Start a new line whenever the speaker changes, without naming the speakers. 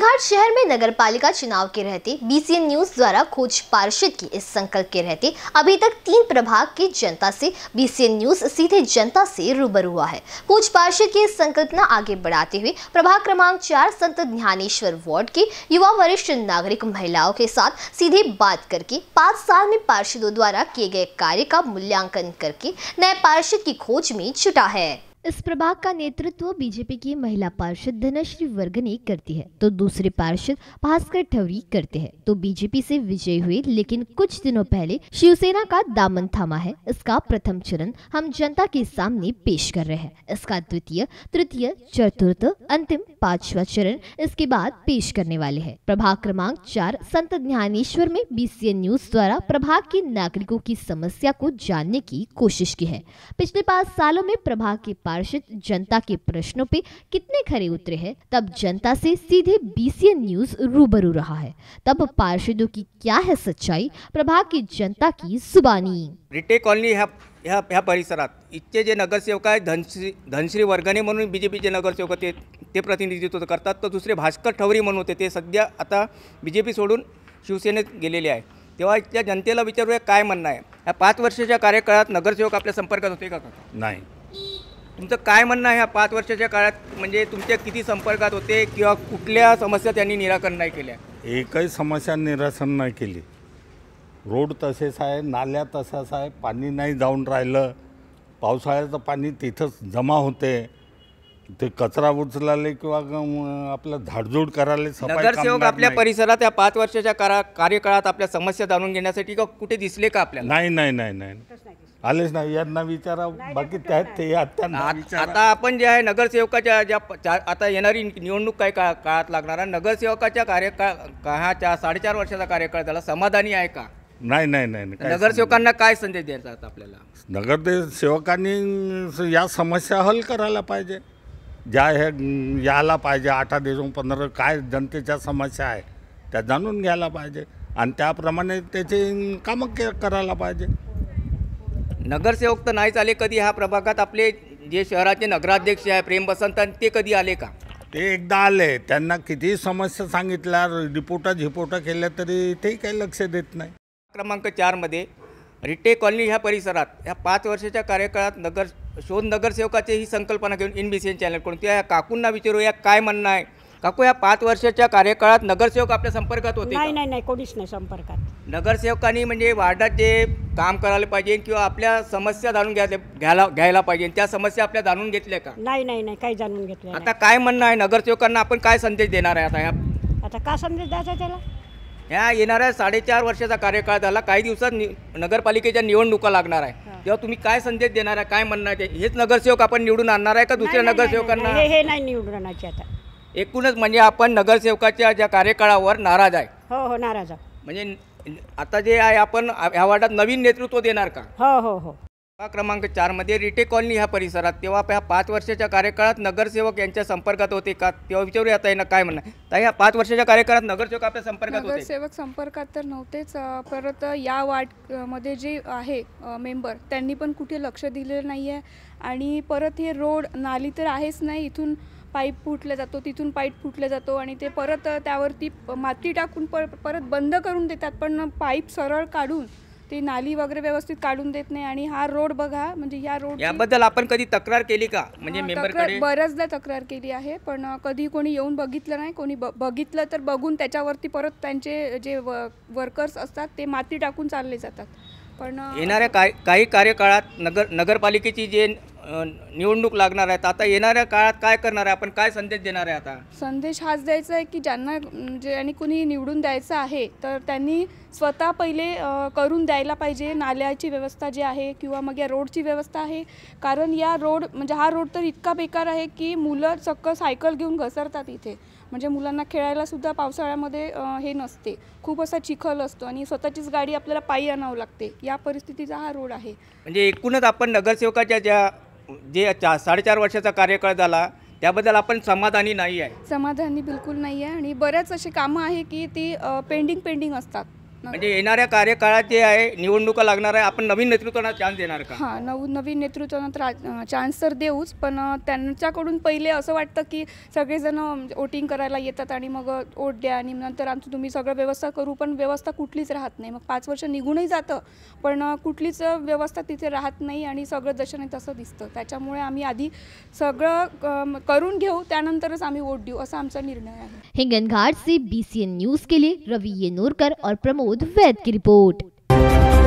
बालाघाट शहर में नगर पालिका चुनाव के रहते बीसीएन न्यूज द्वारा खोज पार्षद की इस संकल्प के रहते अभी तक तीन प्रभाग की जनता से बीसीएन न्यूज सीधे जनता से रूबरू हुआ है खोज पार्षद की इस संकल्पना आगे बढ़ाते हुए प्रभाग क्रमांक चार संत ध्यानेश्वर वार्ड के युवा वरिष्ठ नागरिक महिलाओं के साथ सीधे बात करके पाँच साल में पार्षदों द्वारा किए गए कार्य का मूल्यांकन करके नए पार्षद की खोज में छुटा है इस प्रभाग का नेतृत्व बीजेपी की महिला पार्षद धनश्री वर्ग ने करती है तो दूसरे पार्षद भास्कर ठवरी करते हैं तो बीजेपी से विजय हुए लेकिन कुछ दिनों पहले शिवसेना का दामन थामा है इसका प्रथम चरण हम जनता के सामने पेश कर रहे हैं इसका द्वितीय तृतीय चतुर्थ अंतिम पांचवा चरण इसके बाद पेश करने वाले है प्रभाग क्रमांक चार संत ज्ञानेश्वर में बी न्यूज द्वारा प्रभाग के नागरिकों की समस्या को जानने की कोशिश की है पिछले पांच सालों में प्रभाग के पार्षद जनता के प्रश्नों पे कितने खरे उतरे हैं तब जनता से सीधे बीसीएन न्यूज रूबरू रहा है तब पार्षदों की क्या है सच्चाई प्रभाग की जनता की जुबानी
रिटे कॉलनी ह्या ह्या जे परिसरात इतके जे नगरसेवक धनश्री धनश्री वर्गाने म्हणून बीजेपी जे नगर नगरसेवक ते ते प्रतिनिधित्व करतात तो दुसरे भास्कर ठवरी म्हणून होते ते सध्या आता बीजेपी जे पी सोडून शिवसेनेत गेलेले आहे तेव्हा इथल्या जनतेला विचारूया काय म्हणणं आहे या पाच वर्षाच्या कार्यकाळात नगरसेवक आपल्या संपर्कात होते का नाही तुमचं काय म्हणणं आहे ह्या पाच वर्षाच्या काळात म्हणजे तुमच्या किती संपर्कात होते किंवा कुठल्या समस्या त्यांनी निराकरण
नाही केल्या एकही समस्या निरासन नाही केली रोड तसेच आहे नाल्या तसाच आहे पाणी नाही जाऊन राहिलं पावसाळ्याचं पाणी तिथंच जमा होते ते कचरा उचलाले किंवा आपलं झाडझूड करायला नगरसेवक आपल्या
परिसरात या पाच वर्षाच्या कार्यकाळात आपल्या समस्या जाणून घेण्यासाठी किंवा कुठे दिसले का आपल्याला
नाही नाही नाही नाही आलेच नाही यांना विचारा बाकी त्या ते आता आता
आपण जे आहे नगरसेवकाच्या ज्या आता येणारी निवडणूक काय का काळात लागणार नगरसेवकाच्या कार्यकाळ काळाच्या साडेचार वर्षाचा कार्यकाळ त्याला समाधानी आहे का
नाही नाही नाही नगरसेवकांना
काय संदेश द्यायचा आपल्याला
नगरसेवकांनी या समस्या हल करायला पाहिजे ज्या हे यायला पाहिजे आठा दिवस पंधरा काय जनतेच्या समस्या आहे त्या जाणून घ्यायला पाहिजे आणि त्याप्रमाणे त्याचे कामं करायला
पाहिजे नगरसेवक तर नाहीच आले कधी ह्या प्रभागात आपले जे शहराचे नगराध्यक्ष आहे प्रेम बसंत ते कधी आले का
ते एकदा आले त्यांना किती समस्या सांगितल्या रिपोर्टा झिपोटा केल्या तरी ते काही लक्ष देत नाही
क्रमांक चारमध्ये रिटे कॉलनी ह्या परिसरात ह्या पाच वर्षाच्या कार्यकाळात नगर शोध नगरसेवकाची ही संकल्पना घेऊन इन बी सी एन चॅनलकडून त्या काकूंना विचारूया काय म्हणणं आहे काकू या पाच वर्षाच्या कार्यकाळात नगरसेवक आपल्या संपर्कात होते नाही नाही नाही
कोणीच नाही संपर्कात
नगरसेवकांनी म्हणजे वार्डात जे काम करायला पाहिजे किंवा आपल्या समस्या जाणून घ्यायला घ्यायला पाहिजे त्या समस्या आपल्या जाणून घेतल्या का
नाही नाही नाही काही जाणून घेतलं आता
काय म्हणणं आहे नगरसेवकांना आपण काय संदेश देणार आहे आता या
आता का संदेश द्यायचा त्याला
ह्या येणाऱ्या साडेचार वर्षाचा कार्यकाळ झाला काही दिवसात नगरपालिकेच्या निवडणुका लागणार आहे तेव्हा तुम्ही काय संदेश देणार आहे काय म्हणणार आहे हेच नगरसेवक आपण निवडून आणणार आहे का दुसऱ्या नगरसेवकांना हे
नाही निवडून आणायचे आता
एकूणच म्हणजे आपण नगरसेवकाच्या ज्या कार्यकाळावर नाराज आहे
हो हो नाराज आहे
म्हणजे आता जे आहे आपण ह्या वार्डात नवीन नेतृत्व देणार का हो हो हो क्रमांक चार मध्ये रिटे कॉलनी ह्या परिसरात तेव्हा ह्या पाच वर्षाच्या कार्यकाळात नगरसेवक यांच्या संपर्कात होते का तेव्हा विचारूया ना काय म्हणणं तर ह्या पाच वर्षाच्या कार्यकाळात नगरसेवक आपल्या संपर्कात नगरसेवक
संपर्कात तर नव्हतेच परत या वार्ड मध्ये जे आहे मेंबर त्यांनी पण कुठे लक्ष दिलेलं नाही आणि परत हे रोड नाली तर आहेच नाही इथून पाईप फुटला जातो तिथून पाईप फुटला जातो आणि ते परत त्यावरती माती टाकून पर परत बंद करून देतात पण पाईप सरळ काढून ते नाली वगैरे व्यवस्थित काढून देत नाही आणि हा रोड बघा म्हणजे या रोड
याबद्दल आपण कधी तक्रार केली का म्हणजे
बऱ्याचदा तक्रार केली आहे पण कधी कोणी येऊन बघितलं नाही कोणी बघितलं तर बघून त्याच्यावरती परत त्यांचे जे वर्कर्स असतात ते माती टाकून चालले जातात पण
येणाऱ्या काही काही कार्यकाळात नगर नगरपालिकेची जे निवडणूक लागणार आहेत आता येणाऱ्या काळात काय करणार आहे आपण काय संदेश देणार आहे आता
संदेश हाच द्यायचा आहे की ज्यांना म्हणजे आणि कुणी निवडून द्यायचं आहे तर त्यांनी स्वतः पहिले करून द्यायला पाहिजे नाल्याची व्यवस्था जी आहे किंवा मग या रोडची व्यवस्था आहे कारण या रोड म्हणजे हा रोड तर इतका बेकार आहे की मुलं चक्क सायकल घेऊन घसरतात इथे म्हणजे मुलांना खेळायलासुद्धा पावसाळ्यामध्ये हे नसते खूप असा चिखल असतो आणि स्वतःचीच गाडी आपल्याला पायी आणावं लागते या परिस्थितीचा हा रोड आहे
म्हणजे एकूणच आपण नगरसेवकाच्या ज्या जे चा साडेचार वर्षाचा कार्यकाळ झाला त्याबद्दल आपण समाधानी नाही आहे
समाधानी बिलकुल नाही आहे आणि बऱ्याच अशी कामं आहे की ती पेंडिंग पेंडिंग असतात
म्हणजे येणाऱ्या कार्यकाळात जे आहे निवडणुका लागणार आहे आपण नवीन नेतृत्वाला चान्स देणार का
हां नव नवीन नेतृत्वांना तर चान्स तर देऊच पण त्यांच्याकडून पहिले असं वाटतं की सगळेजण वोटिंग म्हणजे करायला येतात आणि मग वोट द्या आणि नंतर आमचं तुम्ही सगळं व्यवस्था करू पण व्यवस्था कुठलीच राहत नाही मग पाच वर्ष निघूनही जातं पण कुठलीच व्यवस्था तिथे राहत नाही आणि सगळं जसं नाही तसं दिसतं त्याच्यामुळे आम्ही आधी सगळं करून घेऊ त्यानंतरच आम्ही वोट देऊ असा आमचा निर्णय आहे
हे गणघाट से बी न्यूज़ के लिए रवि येनोरकर और प्रमोद विनोद वैद की रिपोर्ट